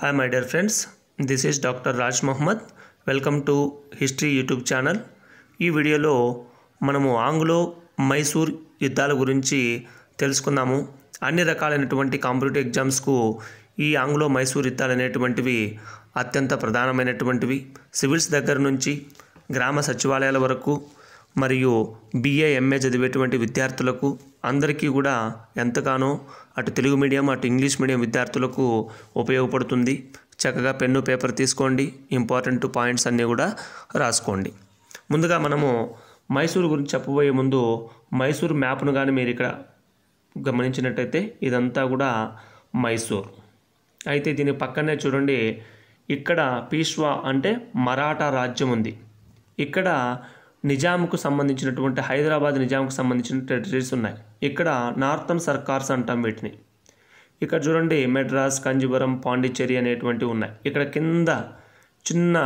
hi my dear friends this is doctor Raj Mohammed welcome to history YouTube channel ఈ వీడియోలో మనము Anglo Mysore యుద్ధాల గురించి తెలుసుకుందాము అన్ని రకాలైనటువంటి కాంపిటేటివ్ ఎగ్జామ్స్కు ఈ ఆంగ్లో మైసూర్ యుద్ధాలు అనేటువంటివి అత్యంత ప్రధానమైనటువంటివి సివిల్స్ దగ్గర నుంచి గ్రామ సచివాలయాల వరకు మరియు బిఏ ఎంఏ చదివేటువంటి విద్యార్థులకు అందరికీ కూడా ఎంతగానో అటు తెలుగు మీడియం అటు ఇంగ్లీష్ మీడియం విద్యార్థులకు ఉపయోగపడుతుంది చక్కగా పెన్ను పేపర్ తీసుకోండి ఇంపార్టెంట్ పాయింట్స్ అన్నీ కూడా రాసుకోండి ముందుగా మనము మైసూరు గురించి చెప్పబోయే ముందు మైసూరు మ్యాప్ను కానీ మీరు ఇక్కడ గమనించినట్టయితే ఇదంతా కూడా మైసూర్ అయితే దీని పక్కనే చూడండి ఇక్కడ పీష్వా అంటే మరాఠా రాజ్యం ఉంది ఇక్కడ నిజాంకు సంబంధించినటువంటి హైదరాబాద్ నిజాంకు సంబంధించిన టెరిటరీస్ ఉన్నాయి ఇక్కడ నార్థన్ సర్కార్స్ అంటాం వీటిని ఇక్కడ చూడండి మెడ్రాస్ కంజీవరం పాండిచ్చేరి అనేటువంటివి ఉన్నాయి ఇక్కడ కింద చిన్న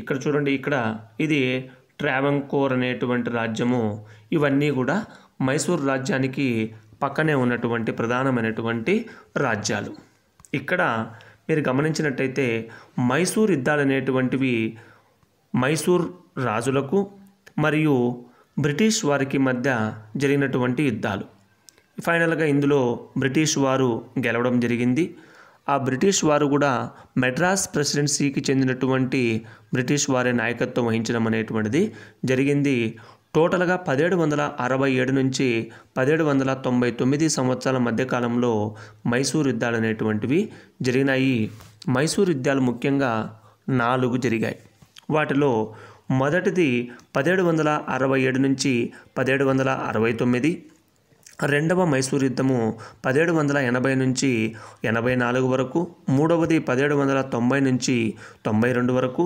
ఇక్కడ చూడండి ఇక్కడ ఇది ట్రావెంకోర్ అనేటువంటి రాజ్యము ఇవన్నీ కూడా మైసూర్ రాజ్యానికి పక్కనే ఉన్నటువంటి ప్రధానమైనటువంటి రాజ్యాలు ఇక్కడ మీరు గమనించినట్టయితే మైసూర్ యుద్ధాలు అనేటువంటివి మైసూర్ రాజులకు మరియు బ్రిటిష్ వారికి మధ్య జరిగినటువంటి యుద్ధాలు ఫైనల్గా ఇందులో బ్రిటిష్ వారు గెలవడం జరిగింది ఆ బ్రిటిష్ వారు కూడా మెడ్రాస్ ప్రెసిడెన్సీకి చెందినటువంటి బ్రిటిష్ వారి నాయకత్వం వహించడం అనేటువంటిది జరిగింది టోటల్గా పదిహేడు వందల అరవై ఏడు నుంచి పదిహేడు వందల తొంభై తొమ్మిది సంవత్సరాల మధ్యకాలంలో మైసూర్ యుద్ధాలు అనేటువంటివి జరిగినాయి మైసూర్ యుద్ధాలు ముఖ్యంగా నాలుగు జరిగాయి వాటిలో మొదటిది పదిహేడు వందల అరవై ఏడు నుంచి పదిహేడు వందల అరవై తొమ్మిది రెండవ మైసూర్ యుద్ధము పదిహేడు వందల ఎనభై నుంచి ఎనభై నాలుగు వరకు మూడవది పదిహేడు వందల తొంభై నుంచి తొంభై రెండు వరకు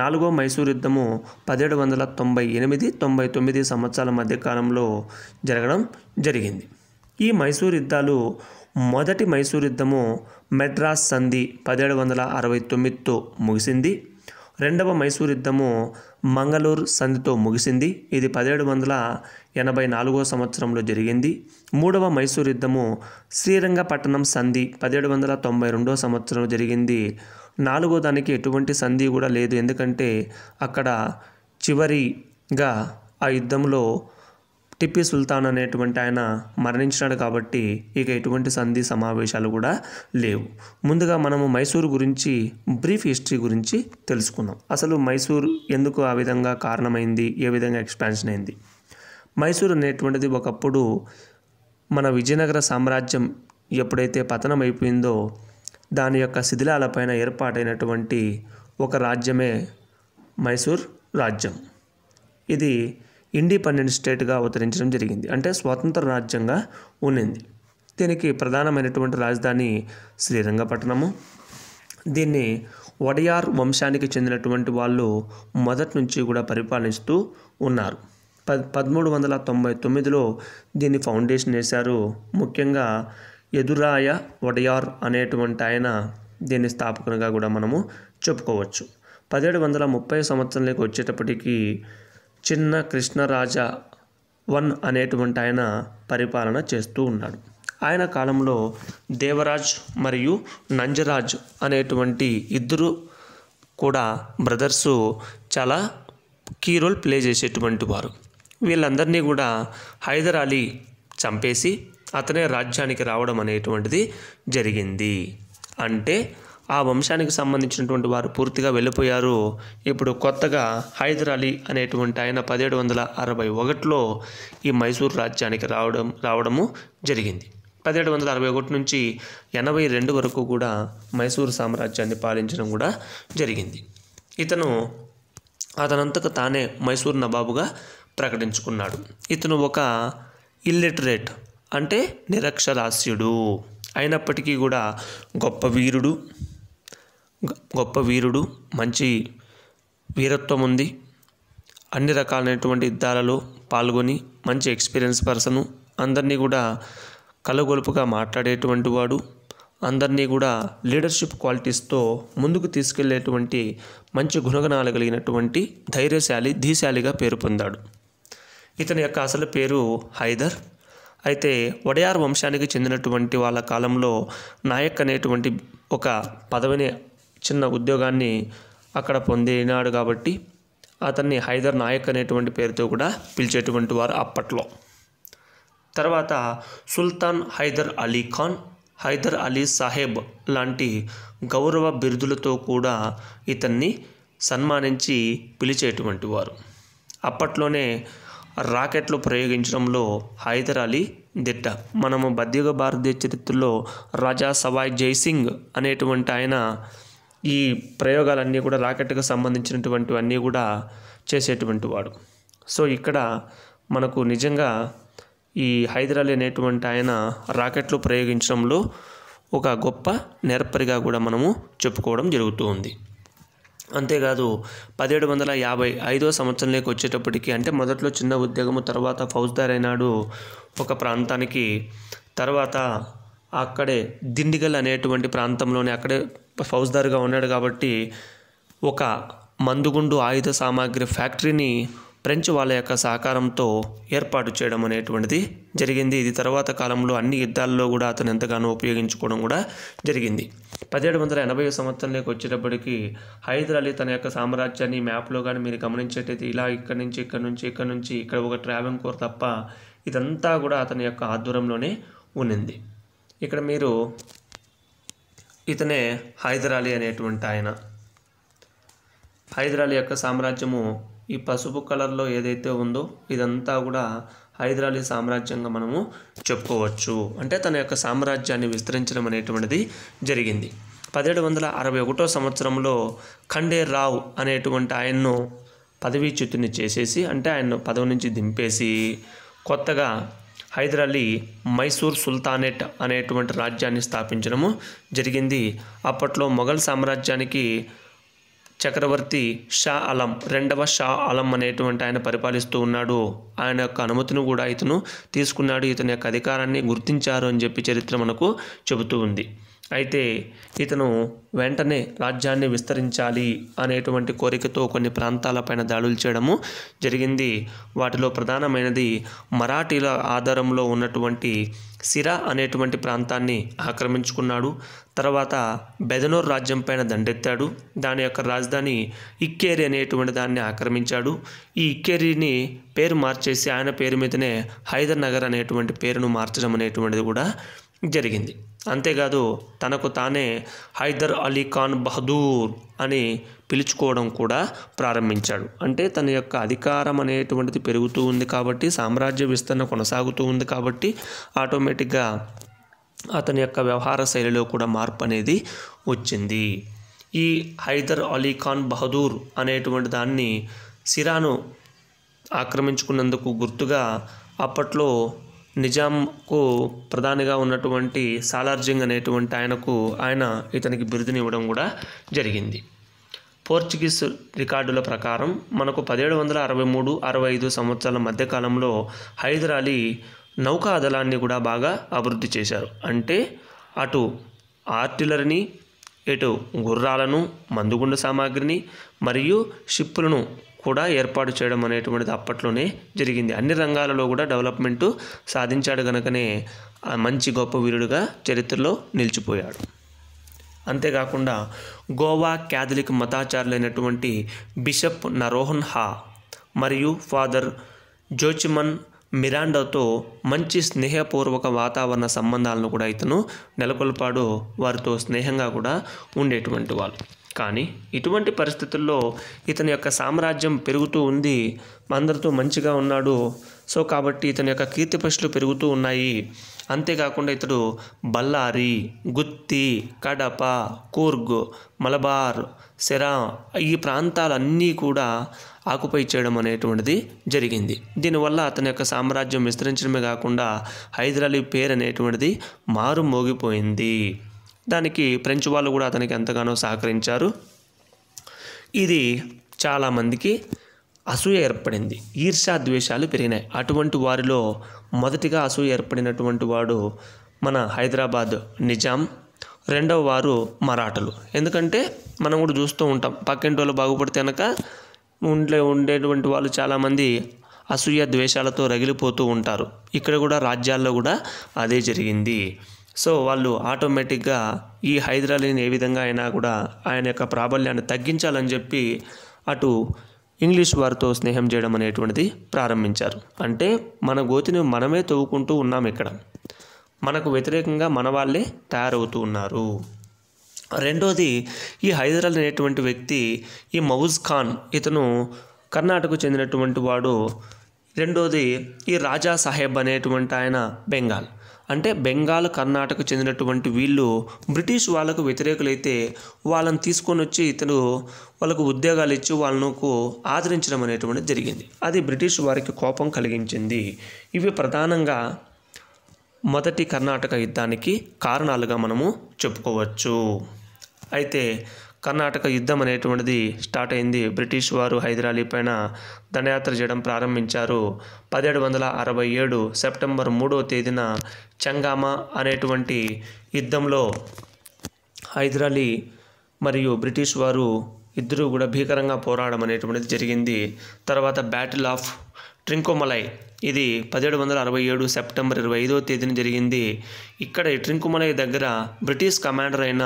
నాలుగో మైసూర్ యుద్ధము పదిహేడు వందల తొంభై ఎనిమిది తొంభై తొమ్మిది సంవత్సరాల మధ్యకాలంలో జరగడం జరిగింది ఈ మైసూర్ యుద్ధాలు మొదటి మైసూర్ యుద్ధము మెడ్రాస్ సంధి పదిహేడు వందల అరవై తొమ్మిదితో ముగిసింది రెండవ మైసూర్ యుద్ధము మంగళూరు సంధితో ముగిసింది ఇది పదిహేడు వందల ఎనభై నాలుగో సంవత్సరంలో జరిగింది మూడవ మైసూర్ యుద్ధము శ్రీరంగపట్టణం సంధి పదిహేడు వందల తొంభై రెండో సంవత్సరంలో జరిగింది నాలుగో దానికి ఎటువంటి సంధి కూడా లేదు ఎందుకంటే అక్కడ చివరిగా ఆ యుద్ధంలో టిప్పి సుల్తాన్ అనేటువంటి ఆయన మరణించినాడు కాబట్టి ఇక ఎటువంటి సంధి సమావేశాలు కూడా లేవు ముందుగా మనము మైసూరు గురించి బ్రీఫ్ హిస్టరీ గురించి తెలుసుకుందాం అసలు మైసూర్ ఎందుకు ఆ విధంగా కారణమైంది ఏ విధంగా ఎక్స్పాన్షన్ అయింది మైసూర్ అనేటువంటిది ఒకప్పుడు మన విజయనగర సామ్రాజ్యం ఎప్పుడైతే పతనం అయిపోయిందో దాని యొక్క శిథిలాలపైన ఏర్పాటైనటువంటి ఒక రాజ్యమే మైసూర్ రాజ్యం ఇది ఇండిపెండెంట్ స్టేట్గా అవతరించడం జరిగింది అంటే స్వతంత్ర రాజ్యంగా ఉండింది దీనికి ప్రధానమైనటువంటి రాజధాని శ్రీరంగపట్టణము దీన్ని వడయార్ వంశానికి చెందినటువంటి వాళ్ళు మొదటి నుంచి కూడా పరిపాలిస్తూ ఉన్నారు పదమూడు వందల తొంభై తొమ్మిదిలో దీన్ని ఫౌండేషన్ వేశారు ముఖ్యంగా ఎదురాయ వడయార్ అనేటువంటి ఆయన దీన్ని స్థాపకునిగా కూడా మనము చెప్పుకోవచ్చు పదిహేడు వందల ముప్పై సంవత్సరంలోకి వచ్చేటప్పటికీ చిన్న కృష్ణరాజ వన్ అనేటువంటి ఆయన పరిపాలన చేస్తూ ఉన్నాడు ఆయన కాలంలో దేవరాజ్ మరియు నంజరాజ్ అనేటువంటి ఇద్దరు కూడా బ్రదర్సు చాలా కీ రోల్ ప్లే చేసేటువంటి వారు వీళ్ళందరినీ కూడా హైదర్ అలీ చంపేసి అతనే రాజ్యానికి రావడం అనేటువంటిది జరిగింది అంటే ఆ వంశానికి సంబంధించినటువంటి వారు పూర్తిగా వెళ్ళిపోయారు ఇప్పుడు కొత్తగా హైదర్ అలీ అనేటువంటి ఆయన పదిహేడు వందల అరవై ఒకటిలో ఈ మైసూర్ రాజ్యానికి రావడం రావడము జరిగింది పదిహేడు వందల అరవై ఒకటి నుంచి ఎనభై రెండు వరకు కూడా మైసూరు సామ్రాజ్యాన్ని పాలించడం కూడా జరిగింది ఇతను అతనంతకు తానే మైసూర్ నవాబుగా ప్రకటించుకున్నాడు ఇతను ఒక ఇల్లిటరేట్ అంటే నిరక్షరాస్యుడు అయినప్పటికీ కూడా గొప్ప వీరుడు గొప్ప వీరుడు మంచి వీరత్వం ఉంది అన్ని రకాలైనటువంటి యుద్ధాలలో పాల్గొని మంచి ఎక్స్పీరియన్స్ పర్సను అందరినీ కూడా కలగొలుపుగా మాట్లాడేటువంటి వాడు అందరినీ కూడా లీడర్షిప్ క్వాలిటీస్తో ముందుకు తీసుకెళ్లేటువంటి మంచి గుణగణాలు కలిగినటువంటి ధైర్యశాలి ధీశాలిగా పేరు పొందాడు ఇతని యొక్క అసలు పేరు హైదర్ అయితే వడయార్ వంశానికి చెందినటువంటి వాళ్ళ కాలంలో నాయక్ అనేటువంటి ఒక పదవిని చిన్న ఉద్యోగాన్ని అక్కడ పొందినాడు కాబట్టి అతన్ని హైదర్ నాయక్ అనేటువంటి పేరుతో కూడా పిలిచేటువంటి వారు అప్పట్లో తర్వాత సుల్తాన్ హైదర్ అలీ ఖాన్ హైదర్ అలీ సాహెబ్ లాంటి గౌరవ బిరుదులతో కూడా ఇతన్ని సన్మానించి పిలిచేటువంటి వారు అప్పట్లోనే రాకెట్లు ప్రయోగించడంలో హైదర్ అలీ దిట్ట మనము బద్యుగ భారతీయ చరిత్రలో రాజా సవాయ్ జైసింగ్ అనేటువంటి ఆయన ఈ ప్రయోగాలన్నీ కూడా రాకెట్కు సంబంధించినటువంటివన్నీ కూడా చేసేటువంటి వాడు సో ఇక్కడ మనకు నిజంగా ఈ హైదరాలీ అనేటువంటి ఆయన రాకెట్లు ప్రయోగించడంలో ఒక గొప్ప నేర్పరిగా కూడా మనము చెప్పుకోవడం జరుగుతూ ఉంది అంతేకాదు పదిహేడు వందల యాభై ఐదో సంవత్సరంలోకి వచ్చేటప్పటికి అంటే మొదట్లో చిన్న ఉద్యోగము తర్వాత ఫౌజ్దార్ అయినాడు ఒక ప్రాంతానికి తర్వాత అక్కడే దిండిగల్ అనేటువంటి ప్రాంతంలోనే అక్కడే ఫౌజ్దార్గా ఉన్నాడు కాబట్టి ఒక మందుగుండు ఆయుధ సామాగ్రి ఫ్యాక్టరీని ఫ్రెంచ్ వాళ్ళ యొక్క సహకారంతో ఏర్పాటు చేయడం అనేటువంటిది జరిగింది ఇది తర్వాత కాలంలో అన్ని యుద్ధాల్లో కూడా అతను ఎంతగానో ఉపయోగించుకోవడం కూడా జరిగింది పదిహేడు వందల ఎనభై సంవత్సరంలోకి వచ్చేటప్పటికి హైదర్ అలీ తన యొక్క సామ్రాజ్యాన్ని మ్యాప్లో కానీ మీరు గమనించేటైతే ఇలా ఇక్కడి నుంచి ఇక్కడ నుంచి ఇక్కడ నుంచి ఇక్కడ ఒక ట్రావెన్ కోర్ తప్ప ఇదంతా కూడా అతని యొక్క ఆధ్వర్యంలోనే ఉన్నింది ఇక్కడ మీరు ఇతనే హైదర్ అలీ అనేటువంటి ఆయన హైదర్ అలీ యొక్క సామ్రాజ్యము ఈ పసుపు కలర్లో ఏదైతే ఉందో ఇదంతా కూడా హైదర్ అలీ సామ్రాజ్యంగా మనము చెప్పుకోవచ్చు అంటే తన యొక్క సామ్రాజ్యాన్ని విస్తరించడం అనేటువంటిది జరిగింది పదిహేడు వందల అరవై ఒకటో సంవత్సరంలో ఖండే రావు అనేటువంటి ఆయన్ను పదవీచ్యుతిని చేసేసి అంటే ఆయన్ను పదవి నుంచి దింపేసి కొత్తగా హైదర్ అలీ మైసూర్ సుల్తానేట్ అనేటువంటి రాజ్యాన్ని స్థాపించడము జరిగింది అప్పట్లో మొఘల్ సామ్రాజ్యానికి చక్రవర్తి షా అలం రెండవ షా అలం అనేటువంటి ఆయన పరిపాలిస్తూ ఉన్నాడు ఆయన యొక్క అనుమతిని కూడా ఇతను తీసుకున్నాడు ఇతని యొక్క అధికారాన్ని గుర్తించారు అని చెప్పి చరిత్ర మనకు చెబుతూ ఉంది అయితే ఇతను వెంటనే రాజ్యాన్ని విస్తరించాలి అనేటువంటి కోరికతో కొన్ని ప్రాంతాలపైన దాడులు చేయడము జరిగింది వాటిలో ప్రధానమైనది మరాఠీల ఆధారంలో ఉన్నటువంటి సిరా అనేటువంటి ప్రాంతాన్ని ఆక్రమించుకున్నాడు తర్వాత బెదనోర్ రాజ్యం పైన దండెత్తాడు దాని యొక్క రాజధాని ఇక్కేరి అనేటువంటి దాన్ని ఆక్రమించాడు ఈ ఇక్కేరిని పేరు మార్చేసి ఆయన పేరు మీదనే హైదర్ నగర్ అనేటువంటి పేరును మార్చడం అనేటువంటిది కూడా జరిగింది అంతేకాదు తనకు తానే హైదర్ అలీ ఖాన్ బహదూర్ అని పిలుచుకోవడం కూడా ప్రారంభించాడు అంటే తన యొక్క అధికారం అనేటువంటిది పెరుగుతూ ఉంది కాబట్టి సామ్రాజ్య విస్తరణ కొనసాగుతూ ఉంది కాబట్టి ఆటోమేటిక్గా అతని యొక్క వ్యవహార శైలిలో కూడా మార్పు అనేది వచ్చింది ఈ హైదర్ అలీ ఖాన్ బహదూర్ అనేటువంటి దాన్ని సిరాను ఆక్రమించుకున్నందుకు గుర్తుగా అప్పట్లో నిజాంకు ప్రధానిగా ఉన్నటువంటి సాలార్జింగ్ అనేటువంటి ఆయనకు ఆయన ఇతనికి బిరుదుని ఇవ్వడం కూడా జరిగింది పోర్చుగీస్ రికార్డుల ప్రకారం మనకు పదిహేడు వందల అరవై మూడు అరవై ఐదు సంవత్సరాల మధ్యకాలంలో హైదర్ అలీ నౌకా దళాన్ని కూడా బాగా అభివృద్ధి చేశారు అంటే అటు ఆర్టిలరీని ఇటు గుర్రాలను మందుగుండు సామాగ్రిని మరియు షిప్పులను కూడా ఏర్పాటు చేయడం అనేటువంటిది అప్పట్లోనే జరిగింది అన్ని రంగాలలో కూడా డెవలప్మెంట్ సాధించాడు కనుకనే మంచి గొప్ప వీరుడుగా చరిత్రలో నిలిచిపోయాడు అంతేకాకుండా గోవా క్యాథలిక్ మతాచారులైనటువంటి బిషప్ నరోహన్ హా మరియు ఫాదర్ జోచిమన్ మిరాండాతో మంచి స్నేహపూర్వక వాతావరణ సంబంధాలను కూడా ఇతను నెలకొల్పాడు వారితో స్నేహంగా కూడా ఉండేటువంటి వాళ్ళు కానీ ఇటువంటి పరిస్థితుల్లో ఇతని యొక్క సామ్రాజ్యం పెరుగుతూ ఉంది అందరితో మంచిగా ఉన్నాడు సో కాబట్టి ఇతని యొక్క కీర్తి పశులు పెరుగుతూ ఉన్నాయి అంతేకాకుండా ఇతడు బల్లారి గుత్తి కడప కూర్గ్ మలబార్ సెరా ఈ ప్రాంతాలన్నీ కూడా ఆకుపై చేయడం అనేటువంటిది జరిగింది దీనివల్ల అతని యొక్క సామ్రాజ్యం విస్తరించడమే కాకుండా హైదరాలీ పేరు అనేటువంటిది మారుమోగిపోయింది దానికి ఫ్రెంచ్ వాళ్ళు కూడా అతనికి ఎంతగానో సహకరించారు ఇది చాలామందికి అసూయ ఏర్పడింది ఈర్షా ద్వేషాలు పెరిగినాయి అటువంటి వారిలో మొదటిగా అసూయ ఏర్పడినటువంటి వాడు మన హైదరాబాద్ నిజాం రెండవ వారు మరాఠలు ఎందుకంటే మనం కూడా చూస్తూ ఉంటాం పక్కింటి వాళ్ళు బాగుపడితే కనుక ఉండే ఉండేటువంటి వాళ్ళు చాలామంది అసూయ ద్వేషాలతో రగిలిపోతూ ఉంటారు ఇక్కడ కూడా రాజ్యాల్లో కూడా అదే జరిగింది సో వాళ్ళు ఆటోమేటిక్గా ఈ హైదరాలీని ఏ విధంగా అయినా కూడా ఆయన యొక్క ప్రాబల్యాన్ని తగ్గించాలని చెప్పి అటు ఇంగ్లీష్ వారితో స్నేహం చేయడం అనేటువంటిది ప్రారంభించారు అంటే మన గోతిని మనమే తవ్వుకుంటూ ఉన్నాం ఇక్కడ మనకు వ్యతిరేకంగా మన వాళ్ళే తయారవుతూ ఉన్నారు రెండోది ఈ హైదరాబాద్ అనేటువంటి వ్యక్తి ఈ మౌజ్ ఖాన్ ఇతను కర్ణాటకకు చెందినటువంటి వాడు రెండోది ఈ రాజా సాహెబ్ అనేటువంటి ఆయన బెంగాల్ అంటే బెంగాల్ కర్ణాటక చెందినటువంటి వీళ్ళు బ్రిటిష్ వాళ్ళకు వ్యతిరేకులైతే వాళ్ళని తీసుకొని వచ్చి ఇతను వాళ్ళకు ఉద్యోగాలు ఇచ్చి వాళ్ళను ఆదరించడం అనేటువంటి జరిగింది అది బ్రిటిష్ వారికి కోపం కలిగించింది ఇవి ప్రధానంగా మొదటి కర్ణాటక యుద్ధానికి కారణాలుగా మనము చెప్పుకోవచ్చు అయితే కర్ణాటక యుద్ధం అనేటువంటిది స్టార్ట్ అయింది బ్రిటిష్ వారు హైదరాలీ పైన దండయాత్ర చేయడం ప్రారంభించారు పదిహేడు వందల అరవై ఏడు సెప్టెంబర్ మూడవ తేదీన చంగామా అనేటువంటి యుద్ధంలో హైదరాలీ మరియు బ్రిటిష్ వారు ఇద్దరూ కూడా భీకరంగా పోరాడడం అనేటువంటిది జరిగింది తర్వాత బ్యాటిల్ ఆఫ్ ట్రింకుమలై ఇది పదిహేడు వందల అరవై ఏడు సెప్టెంబర్ ఇరవై ఐదో తేదీన జరిగింది ఇక్కడ ట్రింకుమలై దగ్గర బ్రిటిష్ కమాండర్ అయిన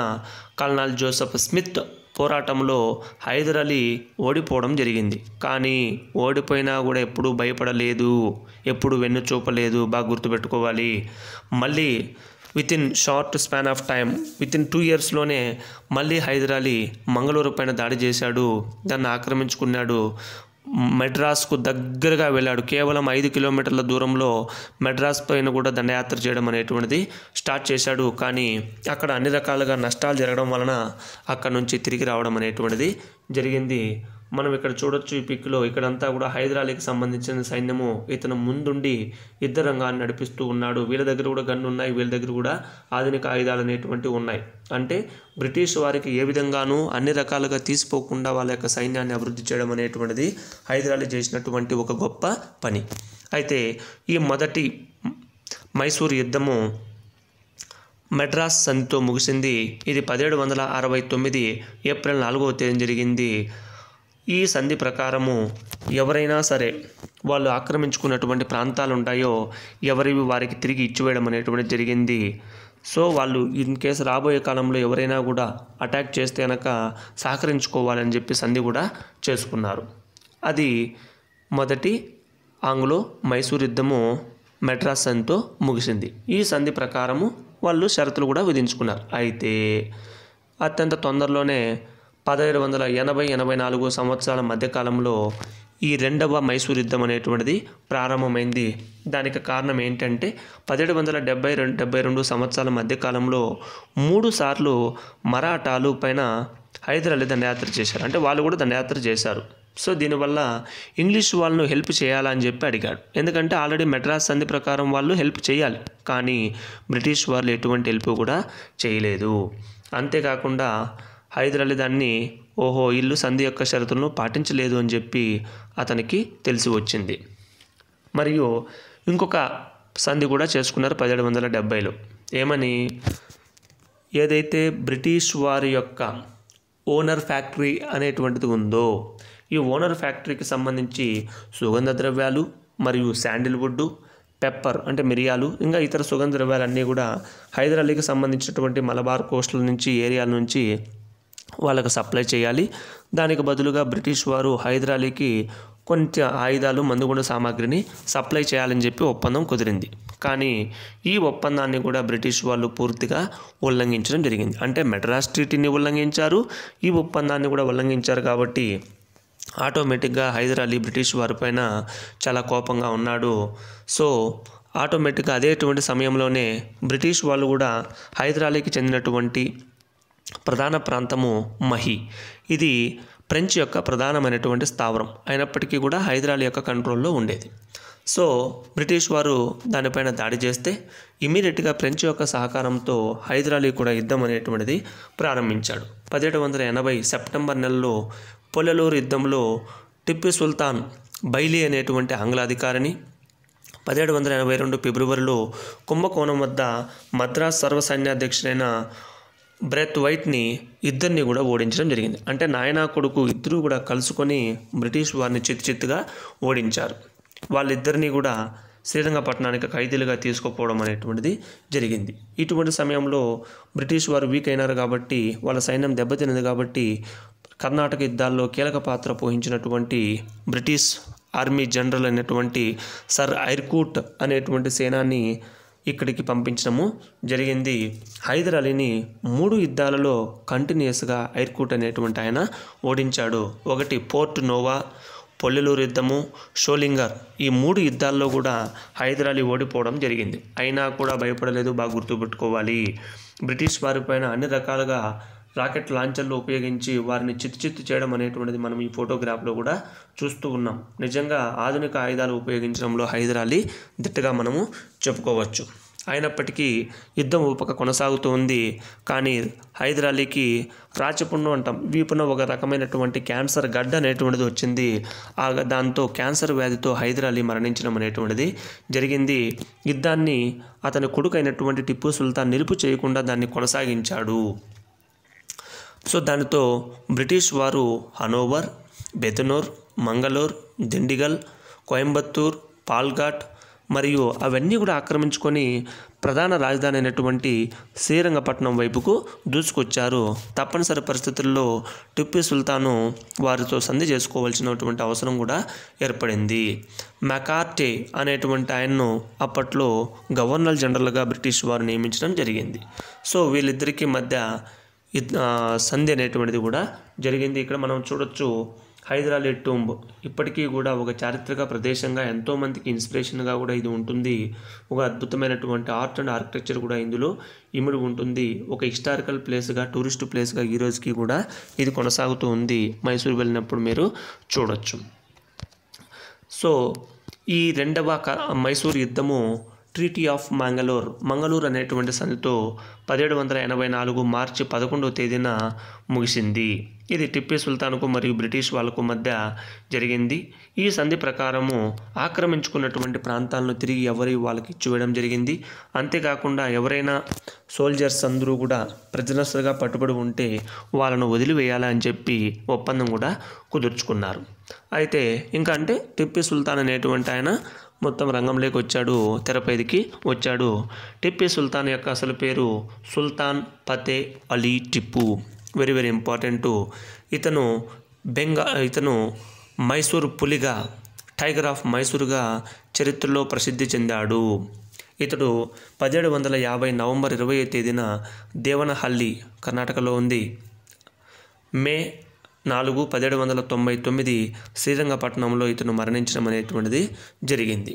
కల్నాల్ జోసెఫ్ స్మిత్ పోరాటంలో హైదర్ అలీ ఓడిపోవడం జరిగింది కానీ ఓడిపోయినా కూడా ఎప్పుడూ భయపడలేదు ఎప్పుడు వెన్ను చూపలేదు బాగా గుర్తుపెట్టుకోవాలి మళ్ళీ within short span of time within two ఇయర్స్లోనే మళ్ళీ హైదరాలీ మంగళూరు పైన దాడి చేశాడు దాన్ని ఆక్రమించుకున్నాడు మెడ్రాస్కు దగ్గరగా వెళ్ళాడు కేవలం ఐదు కిలోమీటర్ల దూరంలో మెడ్రాస్ పైన కూడా దండయాత్ర చేయడం అనేటువంటిది స్టార్ట్ చేశాడు కానీ అక్కడ అన్ని రకాలుగా నష్టాలు జరగడం వలన అక్కడ నుంచి తిరిగి రావడం అనేటువంటిది జరిగింది మనం ఇక్కడ చూడొచ్చు ఈ పిక్లో ఇక్కడంతా కూడా హైదరాలీకి సంబంధించిన సైన్యము ఇతను ముందుండి యుద్ధ రంగాన్ని నడిపిస్తూ ఉన్నాడు వీళ్ళ దగ్గర కూడా గన్ను ఉన్నాయి వీళ్ళ దగ్గర కూడా ఆధునిక ఆయుధాలు అనేటువంటివి ఉన్నాయి అంటే బ్రిటిష్ వారికి ఏ విధంగానూ అన్ని రకాలుగా తీసిపోకుండా వాళ్ళ యొక్క సైన్యాన్ని అభివృద్ధి చేయడం అనేటువంటిది హైదరాలీ చేసినటువంటి ఒక గొప్ప పని అయితే ఈ మొదటి మైసూర్ యుద్ధము మెడ్రాస్ సంతో ముగిసింది ఇది పదిహేడు వందల అరవై తొమ్మిది ఏప్రిల్ నాలుగవ తేదీ జరిగింది ఈ సంధి ప్రకారము ఎవరైనా సరే వాళ్ళు ఆక్రమించుకున్నటువంటి ప్రాంతాలు ఉంటాయో ఎవరివి వారికి తిరిగి ఇచ్చివేయడం అనేటువంటి జరిగింది సో వాళ్ళు ఇన్ కేసు రాబోయే కాలంలో ఎవరైనా కూడా అటాక్ చేస్తే కనుక సహకరించుకోవాలని చెప్పి సంధి కూడా చేసుకున్నారు అది మొదటి ఆంగ్లో మైసూర్ యుద్ధము మెడ్రాస్ సంధితో ముగిసింది ఈ సంధి ప్రకారము వాళ్ళు షరతులు కూడా విధించుకున్నారు అయితే అత్యంత తొందరలోనే పదహేడు వందల ఎనభై ఎనభై నాలుగు సంవత్సరాల మధ్యకాలంలో ఈ రెండవ మైసూర్ యుద్ధం అనేటువంటిది ప్రారంభమైంది దానికి కారణం ఏంటంటే పదిహేడు వందల డెబ్బై రెండు డెబ్బై రెండు సంవత్సరాల మధ్యకాలంలో మూడు సార్లు మరాఠాలు పైన హైదరాలీ దండయాత్ర చేశారు అంటే వాళ్ళు కూడా దండయాత్ర చేశారు సో దీనివల్ల ఇంగ్లీష్ వాళ్ళను హెల్ప్ చేయాలని చెప్పి అడిగాడు ఎందుకంటే ఆల్రెడీ మెడ్రాస్ సంధి ప్రకారం వాళ్ళు హెల్ప్ చేయాలి కానీ బ్రిటిష్ వాళ్ళు ఎటువంటి హెల్ప్ కూడా చేయలేదు అంతేకాకుండా హైదర్ అలీ దాన్ని ఓహో ఇల్లు సంధి యొక్క షరతులను పాటించలేదు అని చెప్పి అతనికి తెలిసి వచ్చింది మరియు ఇంకొక సంధి కూడా చేసుకున్నారు పదిహేడు వందల డెబ్బైలో ఏమని ఏదైతే బ్రిటిష్ వారి యొక్క ఓనర్ ఫ్యాక్టరీ అనేటువంటిది ఉందో ఈ ఓనర్ ఫ్యాక్టరీకి సంబంధించి సుగంధ ద్రవ్యాలు మరియు శాండిల్వుడ్ పెప్పర్ అంటే మిరియాలు ఇంకా ఇతర సుగంధ ద్రవ్యాలన్నీ కూడా హైదరాలీకి సంబంధించినటువంటి మలబార్ కోస్టల్ నుంచి ఏరియాల నుంచి వాళ్ళకు సప్లై చేయాలి దానికి బదులుగా బ్రిటిష్ వారు హైదరాలీకి కొంత ఆయుధాలు మందుగుండ సామాగ్రిని సప్లై చేయాలని చెప్పి ఒప్పందం కుదిరింది కానీ ఈ ఒప్పందాన్ని కూడా బ్రిటిష్ వాళ్ళు పూర్తిగా ఉల్లంఘించడం జరిగింది అంటే మెడ్రాస్ ట్రీటీని ఉల్లంఘించారు ఈ ఒప్పందాన్ని కూడా ఉల్లంఘించారు కాబట్టి ఆటోమేటిక్గా హైదరాలీ బ్రిటిష్ వారిపైన చాలా కోపంగా ఉన్నాడు సో ఆటోమేటిక్గా అదేటువంటి సమయంలోనే బ్రిటిష్ వాళ్ళు కూడా హైదరాలీకి చెందినటువంటి ప్రధాన ప్రాంతము మహి ఇది ఫ్రెంచ్ యొక్క ప్రధానమైనటువంటి స్థావరం అయినప్పటికీ కూడా హైదరాలీ యొక్క కంట్రోల్లో ఉండేది సో బ్రిటిష్ వారు దానిపైన దాడి చేస్తే ఇమీడియట్గా ఫ్రెంచ్ యొక్క సహకారంతో హైదరాలీ కూడా యుద్ధం అనేటువంటిది ప్రారంభించాడు పదిహేడు వందల ఎనభై సెప్టెంబర్ నెలలో పొలలూరు యుద్ధంలో టిప్పు సుల్తాన్ బైలీ అనేటువంటి ఆంగ్లాధికారిని పదిహేడు వందల ఎనభై రెండు ఫిబ్రవరిలో కుంభకోణం వద్ద మద్రాస్ సర్వసైన్యాధ్యక్షుడైన బ్రెత్ వైట్ని ఇద్దరిని కూడా ఓడించడం జరిగింది అంటే నాయనా కొడుకు ఇద్దరూ కూడా కలుసుకొని బ్రిటిష్ వారిని చిత్తు చిత్తుగా ఓడించారు వాళ్ళిద్దరినీ కూడా శ్రీరంగపట్నానికి ఖైదీలుగా తీసుకుపోవడం అనేటువంటిది జరిగింది ఇటువంటి సమయంలో బ్రిటిష్ వారు వీక్ అయినారు కాబట్టి వాళ్ళ సైన్యం దెబ్బతినది కాబట్టి కర్ణాటక యుద్ధాల్లో కీలక పాత్ర పోషించినటువంటి బ్రిటిష్ ఆర్మీ జనరల్ అయినటువంటి సర్ ఐర్కూట్ అనేటువంటి సేనాన్ని ఇక్కడికి పంపించడము జరిగింది హైదర్ అలీని మూడు యుద్ధాలలో కంటిన్యూస్గా ఐర్కూట్ అనేటువంటి ఆయన ఓడించాడు ఒకటి పోర్ట్ నోవా పొల్లెలూరు యుద్ధము షోలింగర్ ఈ మూడు యుద్ధాల్లో కూడా హైదర్ అలీ ఓడిపోవడం జరిగింది అయినా కూడా భయపడలేదు బాగా గుర్తుపెట్టుకోవాలి బ్రిటిష్ వారిపైన అన్ని రకాలుగా రాకెట్ లాంచర్లు ఉపయోగించి వారిని చిత్తు చిత్తు చేయడం అనేటువంటిది మనం ఈ ఫోటోగ్రాఫ్లో కూడా చూస్తూ ఉన్నాం నిజంగా ఆధునిక ఆయుధాలు ఉపయోగించడంలో హైదరాలీ దిట్టగా మనము చెప్పుకోవచ్చు అయినప్పటికీ యుద్ధం ఉపక ఉంది కానీ హైదరాలీకి రాచపుండం అంటాం వీపున ఒక రకమైనటువంటి క్యాన్సర్ గడ్డ అనేటువంటిది వచ్చింది ఆ దాంతో క్యాన్సర్ వ్యాధితో హైదరాలీ మరణించడం అనేటువంటిది జరిగింది యుద్ధాన్ని అతని కొడుకైనటువంటి టిప్పు సుల్తాన్ నిలుపు చేయకుండా దాన్ని కొనసాగించాడు సో దానితో బ్రిటిష్ వారు హనోవర్ బెతనూర్ మంగళూర్ దిండిగల్ కోయంబత్తూర్ పాల్ఘాట్ మరియు అవన్నీ కూడా ఆక్రమించుకొని ప్రధాన రాజధాని అయినటువంటి శ్రీరంగపట్నం వైపుకు దూసుకొచ్చారు తప్పనిసరి పరిస్థితుల్లో టిప్పు సుల్తాను వారితో సంధి చేసుకోవాల్సినటువంటి అవసరం కూడా ఏర్పడింది మెకార్టే అనేటువంటి ఆయన్ను అప్పట్లో గవర్నర్ జనరల్గా బ్రిటిష్ వారు నియమించడం జరిగింది సో వీళ్ళిద్దరికీ మధ్య సంధి అనేటువంటిది కూడా జరిగింది ఇక్కడ మనం చూడొచ్చు హైదరాలీ టూంబ్ ఇప్పటికీ కూడా ఒక చారిత్రక ప్రదేశంగా ఎంతోమందికి ఇన్స్పిరేషన్గా కూడా ఇది ఉంటుంది ఒక అద్భుతమైనటువంటి ఆర్ట్ అండ్ ఆర్కిటెక్చర్ కూడా ఇందులో ఇమిడి ఉంటుంది ఒక హిస్టారికల్ ప్లేస్గా టూరిస్ట్ ప్లేస్గా ఈ రోజుకి కూడా ఇది కొనసాగుతూ ఉంది మైసూరు వెళ్ళినప్పుడు మీరు చూడొచ్చు సో ఈ రెండవ మైసూర్ యుద్ధము ట్రీటీ ఆఫ్ మంగళూర్ మంగళూరు అనేటువంటి సంధితో పదిహేడు వందల ఎనభై నాలుగు మార్చి పదకొండవ తేదీన ముగిసింది ఇది టిప్పి సుల్తాన్కు మరియు బ్రిటిష్ వాళ్లకు మధ్య జరిగింది ఈ సంధి ప్రకారము ఆక్రమించుకున్నటువంటి ప్రాంతాలను తిరిగి ఎవరి వాళ్ళకి ఇచ్చివేయడం జరిగింది అంతేకాకుండా ఎవరైనా సోల్జర్స్ అందరూ కూడా ప్రజనర్స్గా పట్టుబడి ఉంటే వాళ్ళను వదిలివేయాలని చెప్పి ఒప్పందం కూడా కుదుర్చుకున్నారు అయితే ఇంకా అంటే టిప్పి సుల్తాన్ అనేటువంటి ఆయన మొత్తం రంగంలోకి వచ్చాడు తెరపైదికి వచ్చాడు టిప్పి సుల్తాన్ యొక్క అసలు పేరు Sultan Fateh Ali Tipu very very important ఇతను బెంగా ఇతను మైసూర్ పులిగా టైగర్ ఆఫ్ మైసూరుగా చరిత్రలో ప్రసిద్ధి చెందాడు ఇతడు పదిహేడు వందల యాభై నవంబర్ ఇరవై తేదీన దేవనహల్లి కర్ణాటకలో ఉంది మే నాలుగు పదిహేడు వందల తొంభై తొమ్మిది శ్రీరంగపట్నంలో ఇతను మరణించడం అనేటువంటిది జరిగింది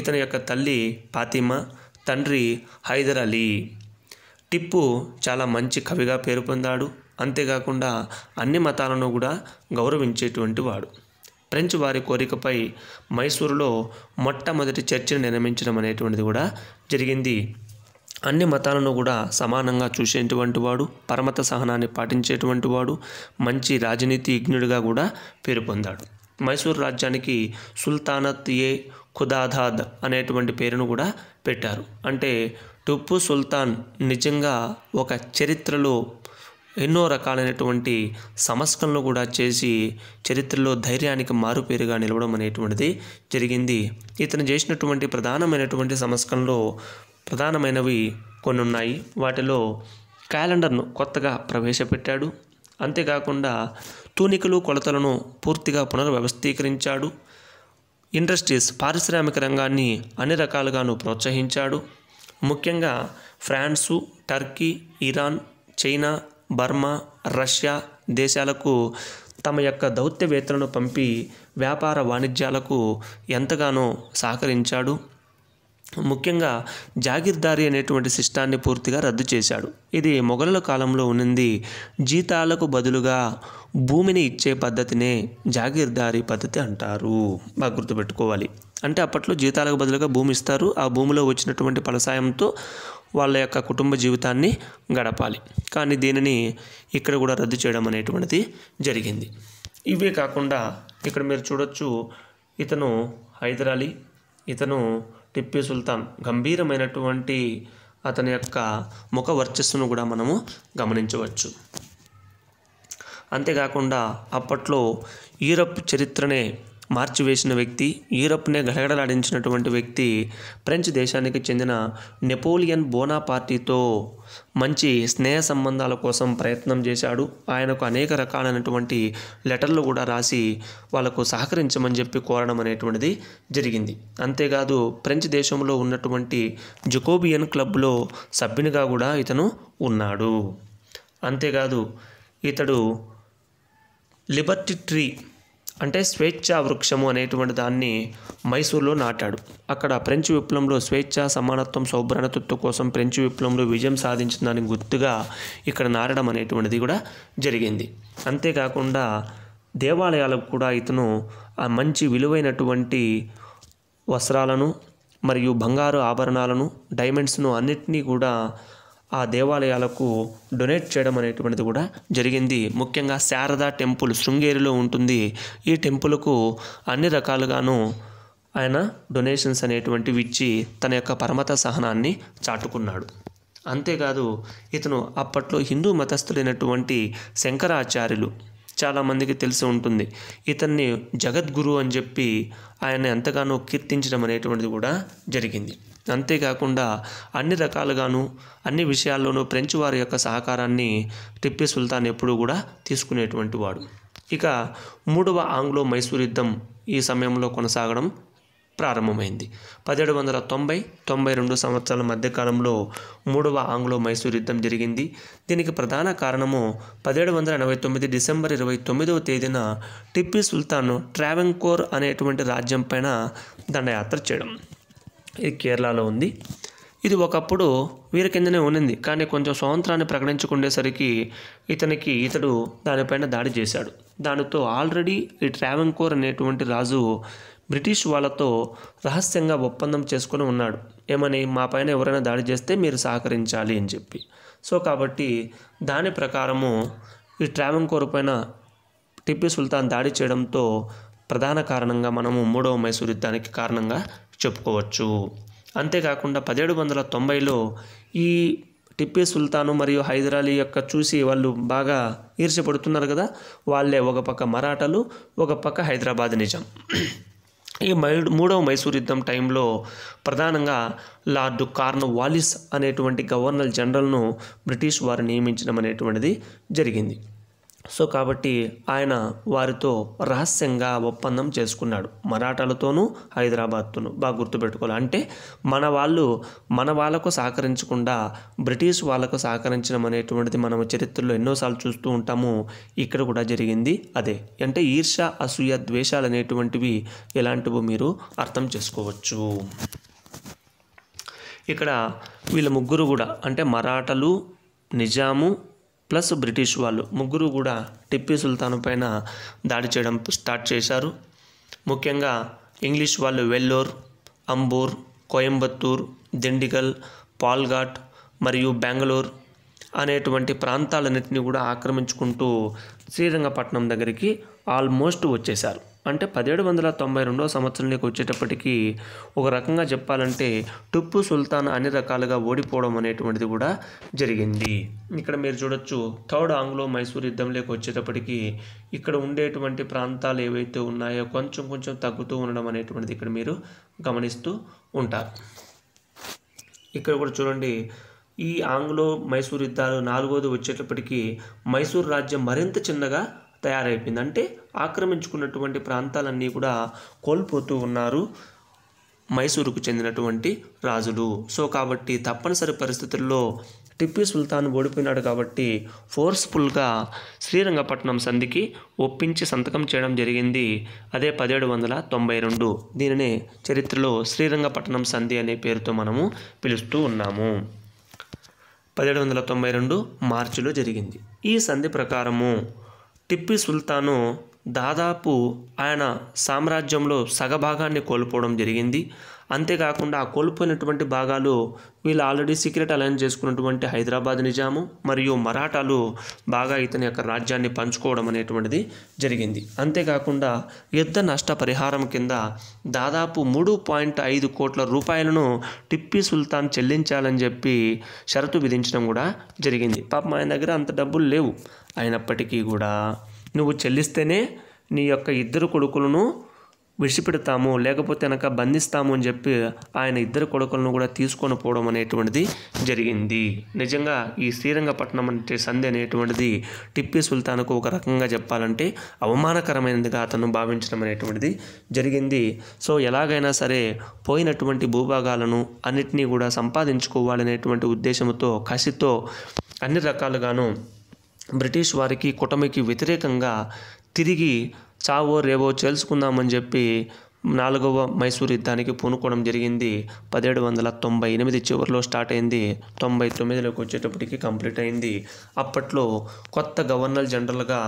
ఇతని యొక్క తల్లి ఫాతిమా తండ్రి హైదర్ అలీ టిప్పు చాలా మంచి కవిగా పేరు పొందాడు అంతేకాకుండా అన్ని మతాలను కూడా గౌరవించేటువంటి వాడు ఫ్రెంచ్ వారి కోరికపై మైసూరులో మొట్టమొదటి చర్చిని నిర్మించడం అనేటువంటిది కూడా జరిగింది అన్ని మతాలను కూడా సమానంగా చూసేటువంటి వాడు పరమత సహనాన్ని పాటించేటువంటి వాడు మంచి రాజనీతిజ్ఞుడిగా కూడా పేరు పొందాడు మైసూర్ రాజ్యానికి సుల్తానత్ ఏ ఖుదాదాద్ అనేటువంటి పేరును కూడా పెట్టారు అంటే టుప్పు సుల్తాన్ నిజంగా ఒక చరిత్రలో ఎన్నో రకాలైనటువంటి సంస్కరణలు కూడా చేసి చరిత్రలో ధైర్యానికి మారుపేరుగా నిలవడం అనేటువంటిది జరిగింది ఇతను చేసినటువంటి ప్రధానమైనటువంటి సంస్కరణలో ప్రధానమైనవి కొన్ని ఉన్నాయి వాటిలో క్యాలెండర్ను కొత్తగా ప్రవేశపెట్టాడు అంతేకాకుండా తూనికలు కొలతలను పూర్తిగా పునర్వ్యవస్థీకరించాడు ఇండస్ట్రీస్ పారిశ్రామిక రంగాన్ని అన్ని రకాలుగాను ప్రోత్సహించాడు ముఖ్యంగా France Turkey Iran China Burma Russia దేశాలకు తమ యొక్క దౌత్యవేత్తలను పంపి వ్యాపార వాణిజ్యాలకు ఎంతగానో సహకరించాడు ముఖ్యంగా జాగీర్దారి అనేటువంటి సిస్టాన్ని పూర్తిగా రద్దు చేశాడు ఇది మొఘలుల కాలంలో ఉన్నది జీతాలకు బదులుగా భూమిని ఇచ్చే పద్ధతినే జాగీర్దారి పద్ధతి అంటారు బాగా గుర్తుపెట్టుకోవాలి అంటే అప్పట్లో జీతాలకు బదులుగా భూమి ఇస్తారు ఆ భూమిలో వచ్చినటువంటి ఫలసాయంతో వాళ్ళ యొక్క కుటుంబ జీవితాన్ని గడపాలి కానీ దీనిని ఇక్కడ కూడా రద్దు చేయడం అనేటువంటిది జరిగింది ఇవే కాకుండా ఇక్కడ మీరు చూడొచ్చు ఇతను హైదరాలీ ఇతను టిప్పీ సుల్తాన్ గంభీరమైనటువంటి అతని యొక్క ముఖ వర్చస్సును కూడా మనము గమనించవచ్చు అంతేకాకుండా అప్పట్లో యూరప్ చరిత్రనే మార్చి వేసిన వ్యక్తి యూరప్నే గడగడలాడించినటువంటి వ్యక్తి ఫ్రెంచ్ దేశానికి చెందిన నెపోలియన్ బోనా పార్టీతో మంచి స్నేహ సంబంధాల కోసం ప్రయత్నం చేశాడు ఆయనకు అనేక రకాలైనటువంటి లెటర్లు కూడా రాసి వాళ్ళకు సహకరించమని చెప్పి కోరడం అనేటువంటిది జరిగింది అంతేకాదు ఫ్రెంచ్ దేశంలో ఉన్నటువంటి జుకోబియన్ క్లబ్లో సభ్యునిగా కూడా ఇతను ఉన్నాడు అంతేకాదు ఇతడు లిబర్టీ ట్రీ అంటే స్వేచ్ఛా వృక్షము అనేటువంటి దాన్ని మైసూర్లో నాటాడు అక్కడ ఫ్రెంచ్ విప్లవంలో స్వేచ్ఛ సమానత్వం సౌభ్రణతత్వం కోసం ఫ్రెంచ్ విప్లవంలో విజయం సాధించిన దానికి గుర్తుగా ఇక్కడ నాటడం అనేటువంటిది కూడా జరిగింది అంతేకాకుండా దేవాలయాలకు కూడా ఇతను ఆ మంచి విలువైనటువంటి వస్త్రాలను మరియు బంగారు ఆభరణాలను డైమండ్స్ను అన్నిటినీ కూడా ఆ దేవాలయాలకు డొనేట్ చేయడం అనేటువంటిది కూడా జరిగింది ముఖ్యంగా శారదా టెంపుల్ శృంగేరిలో ఉంటుంది ఈ టెంపుల్కు అన్ని రకాలుగాను ఆయన డొనేషన్స్ అనేటువంటివి ఇచ్చి తన యొక్క పరమత సహనాన్ని చాటుకున్నాడు అంతేకాదు ఇతను అప్పట్లో హిందూ మతస్థులైనటువంటి శంకరాచార్యులు చాలామందికి తెలిసి ఉంటుంది ఇతన్ని జగద్గురు అని చెప్పి ఆయన ఎంతగానో కీర్తించడం అనేటువంటిది కూడా జరిగింది అంతేకాకుండా అన్ని రకాలుగాను అన్ని విషయాల్లోనూ ఫ్రెంచ్ వారి యొక్క సహకారాన్ని టిప్పి సుల్తాన్ ఎప్పుడూ కూడా తీసుకునేటువంటి వాడు ఇక మూడవ ఆంగ్లో మైసూర్ యుద్ధం ఈ సమయంలో కొనసాగడం ప్రారంభమైంది పదిహేడు వందల తొంభై తొంభై రెండు సంవత్సరాల మధ్యకాలంలో మూడవ ఆంగ్లో మైసూర్ యుద్ధం జరిగింది దీనికి ప్రధాన కారణము పదిహేడు వందల ఎనభై తొమ్మిది డిసెంబర్ ఇరవై తొమ్మిదవ తేదీన టిప్పి సుల్తాన్ ట్రావెంకోర్ అనేటువంటి రాజ్యం పైన దండయాత్ర చేయడం ఇది కేరళలో ఉంది ఇది ఒకప్పుడు వీరి కిందనే ఉన్నింది కానీ కొంచెం స్వాతంత్రాన్ని ప్రకటించుకునేసరికి ఇతనికి ఇతడు దానిపైన దాడి చేశాడు దానితో ఆల్రెడీ ఈ ట్రావెంకోర్ అనేటువంటి రాజు బ్రిటిష్ వాళ్ళతో రహస్యంగా ఒప్పందం చేసుకుని ఉన్నాడు ఏమని మా పైన ఎవరైనా దాడి చేస్తే మీరు సహకరించాలి అని చెప్పి సో కాబట్టి దాని ప్రకారము ఈ ట్రావెంకోర్ పైన టిప్పి సుల్తాన్ దాడి చేయడంతో ప్రధాన కారణంగా మనము మూడవ మైసూర్ యుద్ధానికి కారణంగా చెప్పుకోవచ్చు అంతేకాకుండా పదిహేడు వందల తొంభైలో ఈ టిప్పే సుల్తాను మరియు హైదరాలీ యొక్క చూసి వాళ్ళు బాగా ఈర్చపడుతున్నారు కదా వాళ్ళే ఒక పక్క మరాఠాలు ఒక పక్క హైదరాబాద్ నిజాం ఈ మై మూడవ మైసూర్ యుద్ధం టైంలో ప్రధానంగా లార్డు కార్న్ వాలిస్ అనేటువంటి గవర్నర్ జనరల్ను బ్రిటిష్ వారు నియమించడం అనేటువంటిది జరిగింది సో కాబట్టి ఆయన వారితో రహస్యంగా ఒప్పందం చేసుకున్నాడు మరాఠాలతోనూ హైదరాబాద్తోనూ బాగా గుర్తుపెట్టుకోవాలి అంటే మన వాళ్ళు మన వాళ్ళకు సహకరించకుండా బ్రిటిష్ వాళ్ళకు సహకరించడం అనేటువంటిది మనం చరిత్రలో ఎన్నోసార్లు చూస్తూ ఉంటాము ఇక్కడ కూడా జరిగింది అదే అంటే ఈర్ష అసూయ ద్వేషాలు అనేటువంటివి ఎలాంటివో మీరు అర్థం చేసుకోవచ్చు ఇక్కడ వీళ్ళ ముగ్గురు కూడా అంటే మరాఠలు నిజాము ప్లస్ బ్రిటిష్ వాళ్ళు ముగ్గురు కూడా టిప్పీ సుల్తాన్ పైన దాడి చేయడం స్టార్ట్ చేశారు ముఖ్యంగా ఇంగ్లీష్ వాళ్ళు వెల్లోర్ అంబూర్ కోయంబత్తూర్ దిండిగల్ పాల్ఘాట్ మరియు బెంగళూర్ అనేటువంటి ప్రాంతాలన్నింటినీ కూడా ఆక్రమించుకుంటూ శ్రీరంగపట్నం దగ్గరికి ఆల్మోస్ట్ వచ్చేశారు అంటే పదిహేడు వందల తొంభై రెండవ సంవత్సరంలోకి వచ్చేటప్పటికీ ఒక రకంగా చెప్పాలంటే టుప్పు సుల్తాన్ అన్ని రకాలుగా ఓడిపోవడం అనేటువంటిది కూడా జరిగింది ఇక్కడ మీరు చూడొచ్చు థర్డ్ ఆంగ్లో మైసూర్ యుద్ధంలోకి వచ్చేటప్పటికీ ఇక్కడ ఉండేటువంటి ప్రాంతాలు ఏవైతే ఉన్నాయో కొంచెం కొంచెం తగ్గుతూ ఉండడం అనేటువంటిది ఇక్కడ మీరు గమనిస్తూ ఉంటారు ఇక్కడ కూడా చూడండి ఈ ఆంగ్లో మైసూర్ యుద్ధాలు నాలుగోది వచ్చేటప్పటికీ మైసూర్ రాజ్యం మరింత చిన్నగా తయారైపోయింది అంటే ఆక్రమించుకున్నటువంటి ప్రాంతాలన్నీ కూడా కోల్పోతూ ఉన్నారు మైసూరుకు చెందినటువంటి రాజులు సో కాబట్టి తప్పనిసరి పరిస్థితుల్లో టిప్పు సుల్తాన్ ఓడిపోయినాడు కాబట్టి ఫోర్స్ఫుల్గా శ్రీరంగపట్నం సంధికి ఒప్పించి సంతకం చేయడం జరిగింది అదే పదిహేడు వందల తొంభై రెండు దీనినే చరిత్రలో శ్రీరంగపట్నం సంధి అనే పేరుతో మనము పిలుస్తూ ఉన్నాము పదిహేడు వందల తొంభై రెండు మార్చిలో జరిగింది ఈ సంధి ప్రకారము టిప్పి సుల్తాను దాదాపు ఆయన సామ్రాజ్యంలో సగభాగాన్ని కోల్పోవడం జరిగింది అంతేకాకుండా ఆ కోల్పోయినటువంటి భాగాలు వీళ్ళు ఆల్రెడీ సీక్రెట్ అలయన్స్ చేసుకున్నటువంటి హైదరాబాద్ నిజాము మరియు మరాఠాలు బాగా ఇతని యొక్క రాజ్యాన్ని పంచుకోవడం అనేటువంటిది జరిగింది అంతేకాకుండా యుద్ధ నష్ట పరిహారం కింద దాదాపు మూడు పాయింట్ ఐదు కోట్ల రూపాయలను టిప్పీ సుల్తాన్ చెల్లించాలని చెప్పి షరతు విధించడం కూడా జరిగింది పాపం ఆయన దగ్గర అంత డబ్బులు లేవు అయినప్పటికీ కూడా నువ్వు చెల్లిస్తేనే నీ యొక్క ఇద్దరు కొడుకులను విడిచిపెడతాము లేకపోతే కనుక బంధిస్తాము అని చెప్పి ఆయన ఇద్దరు కొడుకులను కూడా తీసుకొని పోవడం అనేటువంటిది జరిగింది నిజంగా ఈ శ్రీరంగపట్నం అంటే సంధి అనేటువంటిది టిప్పి సుల్తాన్కు ఒక రకంగా చెప్పాలంటే అవమానకరమైనదిగా అతను భావించడం అనేటువంటిది జరిగింది సో ఎలాగైనా సరే పోయినటువంటి భూభాగాలను అన్నిటినీ కూడా సంపాదించుకోవాలనేటువంటి ఉద్దేశంతో కసితో అన్ని రకాలుగాను బ్రిటిష్ వారికి కుటమికి వ్యతిరేకంగా తిరిగి చావో రేవో చేల్చుకుందామని చెప్పి నాలుగవ మైసూర్ యుద్ధానికి పూనుకోవడం జరిగింది పదిహేడు వందల తొంభై ఎనిమిది చివరిలో స్టార్ట్ అయింది తొంభై తొమ్మిదిలోకి వచ్చేటప్పటికి కంప్లీట్ అయింది అప్పట్లో కొత్త గవర్నర్ జనరల్గా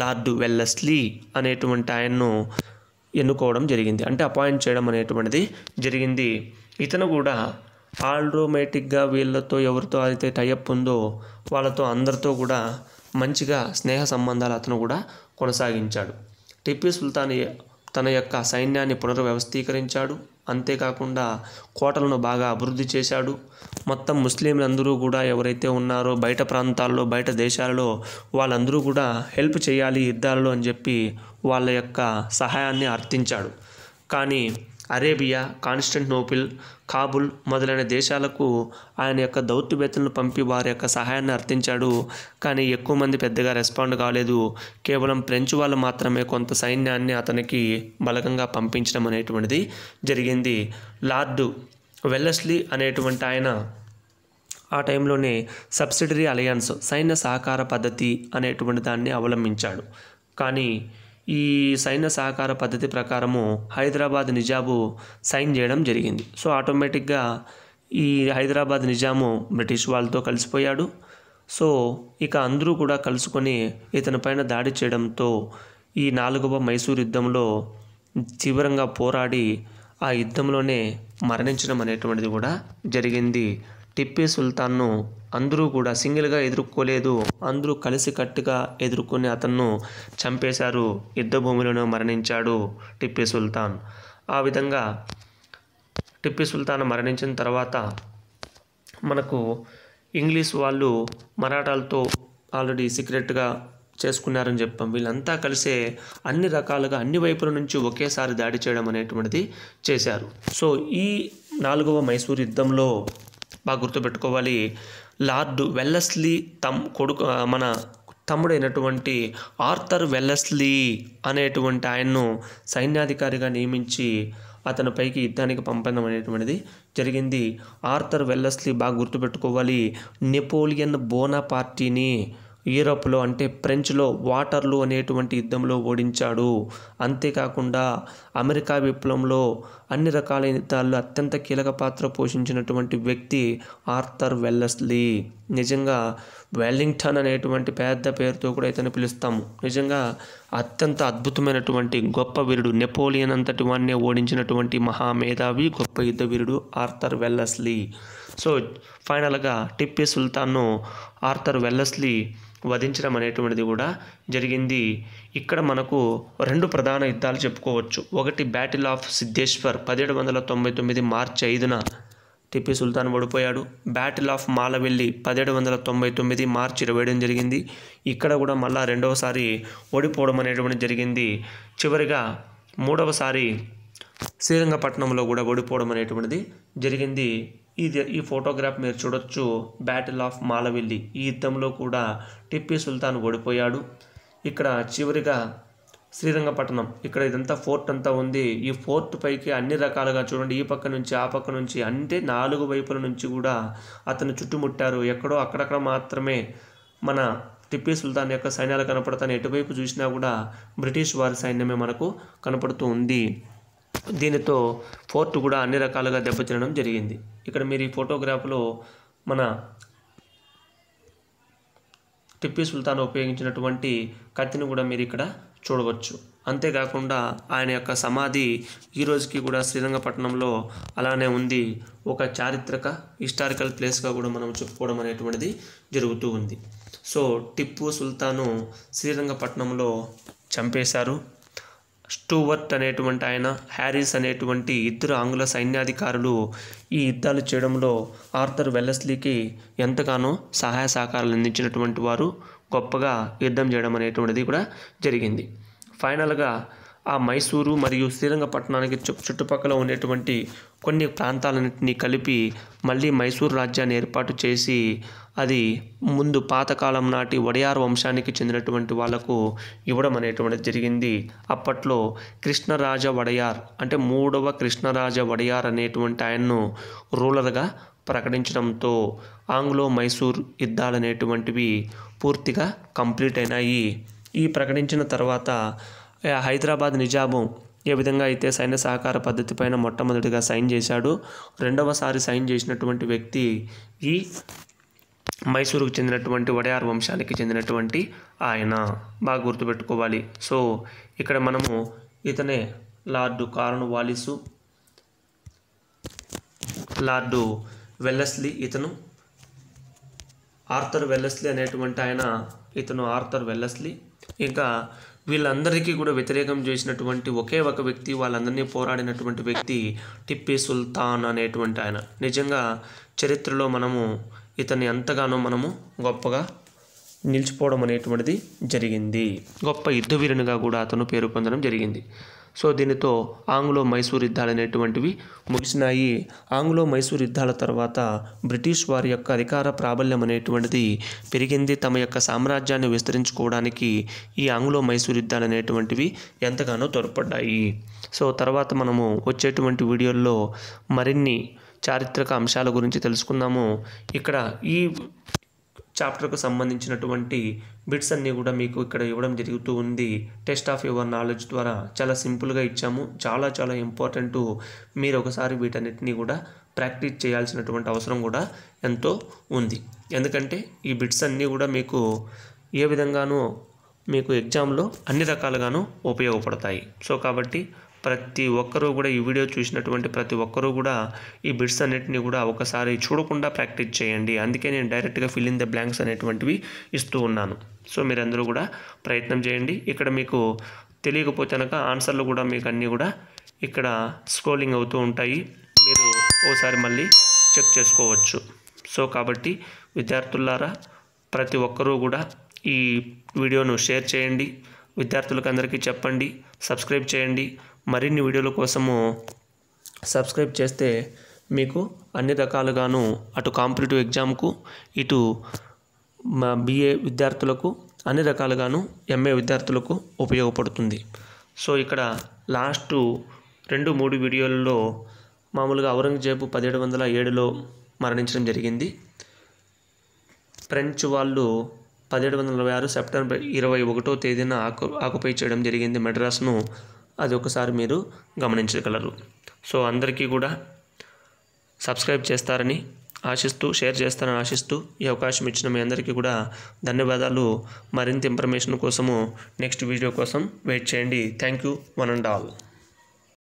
లార్డు వెల్లస్లీ అనేటువంటి ఆయన్ను ఎన్నుకోవడం జరిగింది అంటే అపాయింట్ చేయడం అనేటువంటిది జరిగింది ఇతను కూడా ఆల్రోమేటిక్గా వీళ్ళతో ఎవరితో అయితే టైఅప్ ఉందో వాళ్ళతో అందరితో కూడా మంచిగా స్నేహ సంబంధాలు అతను కూడా కొనసాగించాడు టిప్పి సుల్తాన్ తన యొక్క సైన్యాన్ని పునర్వ్యవస్థీకరించాడు అంతేకాకుండా కోటలను బాగా అభివృద్ధి చేశాడు మొత్తం ముస్లింలందరూ కూడా ఎవరైతే ఉన్నారో బయట ప్రాంతాల్లో బయట దేశాలలో వాళ్ళందరూ కూడా హెల్ప్ చేయాలి యుద్ధాలలో అని చెప్పి వాళ్ళ యొక్క సహాయాన్ని అర్థించాడు కానీ అరేబియా నోపిల్ కాబుల్ మొదలైన దేశాలకు ఆయన యొక్క దౌత్యవేత్తలను పంపి వారి యొక్క సహాయాన్ని అర్థించాడు కానీ ఎక్కువ మంది పెద్దగా రెస్పాండ్ కాలేదు కేవలం ఫ్రెంచ్ వాళ్ళు మాత్రమే కొంత సైన్యాన్ని అతనికి బలగంగా పంపించడం అనేటువంటిది జరిగింది లార్డు వెల్లస్లీ అనేటువంటి ఆయన ఆ టైంలోనే సబ్సిడరీ అలయన్స్ సైన్య సహకార పద్ధతి అనేటువంటి దాన్ని అవలంబించాడు కానీ ఈ సైన్య సహకార పద్ధతి ప్రకారము హైదరాబాద్ నిజాము సైన్ చేయడం జరిగింది సో ఆటోమేటిక్గా ఈ హైదరాబాద్ నిజాము బ్రిటిష్ వాళ్ళతో కలిసిపోయాడు సో ఇక అందరూ కూడా కలుసుకొని ఇతని పైన దాడి చేయడంతో ఈ నాలుగవ మైసూర్ యుద్ధంలో తీవ్రంగా పోరాడి ఆ యుద్ధంలోనే మరణించడం అనేటువంటిది కూడా జరిగింది టిప్పీ సుల్తాన్ను అందరూ కూడా సింగిల్గా ఎదుర్కోలేదు అందరూ కలిసి కట్టుగా ఎదుర్కొని అతన్ను చంపేశారు యుద్ధ భూమిలోనే మరణించాడు టిప్పి సుల్తాన్ ఆ విధంగా టిప్పి సుల్తాన్ మరణించిన తర్వాత మనకు ఇంగ్లీష్ వాళ్ళు మరాఠాలతో ఆల్రెడీ సీక్రెట్గా చేసుకున్నారని చెప్పాం వీళ్ళంతా కలిసే అన్ని రకాలుగా అన్ని వైపుల నుంచి ఒకేసారి దాడి చేయడం అనేటువంటిది చేశారు సో ఈ నాలుగవ మైసూర్ యుద్ధంలో బాగా గుర్తుపెట్టుకోవాలి లార్డు వెల్లస్లీ తమ్ కొడుకు మన తమ్ముడైనటువంటి ఆర్థర్ వెల్లస్లీ అనేటువంటి ఆయన్ను సైన్యాధికారిగా నియమించి అతను పైకి యుద్ధానికి పంపడం అనేటువంటిది జరిగింది ఆర్థర్ వెల్లస్లీ బాగా గుర్తుపెట్టుకోవాలి నెపోలియన్ బోనా పార్టీని యూరోప్లో అంటే ఫ్రెంచ్లో వాటర్లు అనేటువంటి యుద్ధంలో ఓడించాడు అంతేకాకుండా అమెరికా విప్లవంలో అన్ని రకాల యుద్ధాల్లో అత్యంత కీలక పాత్ర పోషించినటువంటి వ్యక్తి ఆర్థర్ వెల్లస్లీ నిజంగా వెల్లింగ్టన్ అనేటువంటి పెద్ద పేరుతో కూడా ఇతను పిలుస్తాము నిజంగా అత్యంత అద్భుతమైనటువంటి గొప్ప వీరుడు నెపోలియన్ అంతటి వాడినే ఓడించినటువంటి మహామేధావి గొప్ప యుద్ధ వీరుడు ఆర్థర్ వెల్లస్లీ సో ఫైనల్గా టిప్పి సుల్తాన్ను ఆర్థర్ వెల్లస్లీ వధించడం అనేటువంటిది కూడా జరిగింది ఇక్కడ మనకు రెండు ప్రధాన యుద్ధాలు చెప్పుకోవచ్చు ఒకటి బ్యాటిల్ ఆఫ్ సిద్ధేశ్వర్ పదిహేడు వందల తొంభై తొమ్మిది మార్చి ఐదున టిప్పి సుల్తాన్ ఓడిపోయాడు బ్యాటిల్ ఆఫ్ మాలవెల్లి పదిహేడు వందల తొంభై తొమ్మిది మార్చి ఇరవై జరిగింది ఇక్కడ కూడా మళ్ళా రెండవసారి ఓడిపోవడం అనేటువంటి జరిగింది చివరిగా మూడవసారి శ్రీరంగపట్నంలో కూడా ఓడిపోవడం అనేటువంటిది జరిగింది ఇది ఈ ఫోటోగ్రాఫ్ మీరు చూడొచ్చు బ్యాటిల్ ఆఫ్ మాలవిల్లి ఈ యుద్ధంలో కూడా టిప్పి సుల్తాన్ ఓడిపోయాడు ఇక్కడ చివరిగా శ్రీరంగపట్నం ఇక్కడ ఇదంతా ఫోర్ట్ అంతా ఉంది ఈ ఫోర్ట్ పైకి అన్ని రకాలుగా చూడండి ఈ పక్క నుంచి ఆ పక్క నుంచి అంటే నాలుగు వైపుల నుంచి కూడా అతను చుట్టుముట్టారు ఎక్కడో అక్కడక్కడ మాత్రమే మన టిప్పీ సుల్తాన్ యొక్క సైన్యాలు కనపడతాను ఎటువైపు చూసినా కూడా బ్రిటిష్ వారి సైన్యమే మనకు కనపడుతూ ఉంది దీనితో ఫోర్ట్ కూడా అన్ని రకాలుగా దెబ్బతినడం జరిగింది ఇక్కడ మీరు ఈ ఫోటోగ్రాఫ్లో మన టిప్పి సుల్తాన్ ఉపయోగించినటువంటి కత్తిని కూడా మీరు ఇక్కడ చూడవచ్చు అంతేకాకుండా ఆయన యొక్క సమాధి ఈరోజుకి కూడా శ్రీరంగపట్నంలో అలానే ఉంది ఒక చారిత్రక హిస్టారికల్ ప్లేస్గా కూడా మనం చెప్పుకోవడం అనేటువంటిది జరుగుతూ ఉంది సో టిప్పు సుల్తాను శ్రీరంగపట్నంలో చంపేశారు స్టూవర్ట్ అనేటువంటి ఆయన హ్యారీస్ అనేటువంటి ఇద్దరు ఆంగ్ల సైన్యాధికారులు ఈ యుద్ధాలు చేయడంలో ఆర్థర్ వెల్లస్లీకి ఎంతగానో సహాయ సహకారాలు అందించినటువంటి వారు గొప్పగా యుద్ధం చేయడం అనేటువంటిది కూడా జరిగింది ఫైనల్గా ఆ మైసూరు మరియు శ్రీరంగపట్నానికి చుట్టుపక్కల ఉండేటువంటి కొన్ని ప్రాంతాలన్నింటినీ కలిపి మళ్ళీ మైసూరు రాజ్యాన్ని ఏర్పాటు చేసి అది ముందు పాతకాలం నాటి వడియార్ వంశానికి చెందినటువంటి వాళ్లకు ఇవ్వడం అనేటువంటిది జరిగింది అప్పట్లో కృష్ణరాజ వడయార్ అంటే మూడవ కృష్ణరాజ వడయార్ అనేటువంటి ఆయన్ను రూలర్గా ప్రకటించడంతో ఆంగ్లో మైసూర్ యుద్ధాలు అనేటువంటివి పూర్తిగా కంప్లీట్ అయినాయి ఈ ప్రకటించిన తర్వాత హైదరాబాద్ నిజాము ఏ విధంగా అయితే సైన్య సహకార పద్ధతి పైన మొట్టమొదటిగా సైన్ చేశాడు రెండవసారి సైన్ చేసినటువంటి వ్యక్తి ఈ మైసూరుకు చెందినటువంటి వడయార్ వంశానికి చెందినటువంటి ఆయన బాగా గుర్తుపెట్టుకోవాలి సో ఇక్కడ మనము ఇతనే lord Cornwallis lord Wellesley ఇతను ఆర్థర్ వెల్లస్లీ అనేటువంటి ఆయన ఇతను ఆర్థర్ వెల్లస్లీ ఇంకా వీళ్ళందరికీ కూడా వ్యతిరేకం చేసినటువంటి ఒకే ఒక వ్యక్తి వాళ్ళందరినీ పోరాడినటువంటి వ్యక్తి టిప్పి సుల్తాన్ అనేటువంటి ఆయన నిజంగా చరిత్రలో మనము ఇతన్ని ఎంతగానో మనము గొప్పగా నిలిచిపోవడం అనేటువంటిది జరిగింది గొప్ప యుద్ధవీరునిగా కూడా అతను పేరు పొందడం జరిగింది సో దీనితో ఆంగ్లో మైసూర్ యుద్ధాలు అనేటువంటివి ముగిసినాయి ఆంగ్లో మైసూర్ యుద్ధాల తర్వాత బ్రిటిష్ వారి యొక్క అధికార ప్రాబల్యం అనేటువంటిది పెరిగింది తమ యొక్క సామ్రాజ్యాన్ని విస్తరించుకోవడానికి ఈ ఆంగ్లో మైసూర్ యుద్ధాలు అనేటువంటివి ఎంతగానో తోడ్పడ్డాయి సో తర్వాత మనము వచ్చేటువంటి వీడియోల్లో మరిన్ని చారిత్రక అంశాల గురించి తెలుసుకుందాము ఇక్కడ ఈ చాప్టర్కు సంబంధించినటువంటి బిట్స్ అన్నీ కూడా మీకు ఇక్కడ ఇవ్వడం జరుగుతూ ఉంది టెస్ట్ ఆఫ్ యువర్ నాలెడ్జ్ ద్వారా చాలా సింపుల్గా ఇచ్చాము చాలా చాలా ఇంపార్టెంట్ మీరు ఒకసారి వీటన్నిటిని కూడా ప్రాక్టీస్ చేయాల్సినటువంటి అవసరం కూడా ఎంతో ఉంది ఎందుకంటే ఈ బిట్స్ అన్నీ కూడా మీకు ఏ విధంగానూ మీకు ఎగ్జామ్లో అన్ని రకాలుగాను ఉపయోగపడతాయి సో కాబట్టి ప్రతి ఒక్కరూ కూడా ఈ వీడియో చూసినటువంటి ప్రతి ఒక్కరూ కూడా ఈ బిట్స్ అన్నిటిని కూడా ఒకసారి చూడకుండా ప్రాక్టీస్ చేయండి అందుకే నేను డైరెక్ట్గా ఫిల్ ఇన్ ద బ్లాంక్స్ అనేటువంటివి ఇస్తూ ఉన్నాను సో మీరందరూ కూడా ప్రయత్నం చేయండి ఇక్కడ మీకు తెలియకపోతే కనుక ఆన్సర్లు కూడా మీకు అన్నీ కూడా ఇక్కడ స్క్రోలింగ్ అవుతూ ఉంటాయి మీరు ఓసారి మళ్ళీ చెక్ చేసుకోవచ్చు సో కాబట్టి విద్యార్థులారా ప్రతి ఒక్కరూ కూడా ఈ వీడియోను షేర్ చేయండి విద్యార్థులకు అందరికీ చెప్పండి సబ్స్క్రైబ్ చేయండి మరిన్ని వీడియోల కోసము సబ్స్క్రైబ్ చేస్తే మీకు అన్ని రకాలుగాను అటు కాంపిటేటివ్ ఎగ్జామ్కు ఇటు మా బీఏ విద్యార్థులకు అన్ని రకాలుగాను ఎంఏ విద్యార్థులకు ఉపయోగపడుతుంది సో ఇక్కడ లాస్ట్ రెండు మూడు వీడియోలలో మామూలుగా ఔరంగజేబు పదిహేడు వందల ఏడులో మరణించడం జరిగింది ఫ్రెంచ్ వాళ్ళు పదిహేడు వందల నలభై ఆరు సెప్టెంబర్ ఇరవై ఒకటో తేదీన ఆకు ఆకుపై చేయడం జరిగింది మెడ్రాస్ను అది ఒకసారి మీరు గమనించగలరు సో అందరికీ కూడా సబ్స్క్రైబ్ చేస్తారని ఆశిస్తూ షేర్ చేస్తానని ఆశిస్తూ ఈ అవకాశం ఇచ్చిన మీ అందరికీ కూడా ధన్యవాదాలు మరింత ఇన్ఫర్మేషన్ కోసము నెక్స్ట్ వీడియో కోసం వెయిట్ చేయండి thank you one and all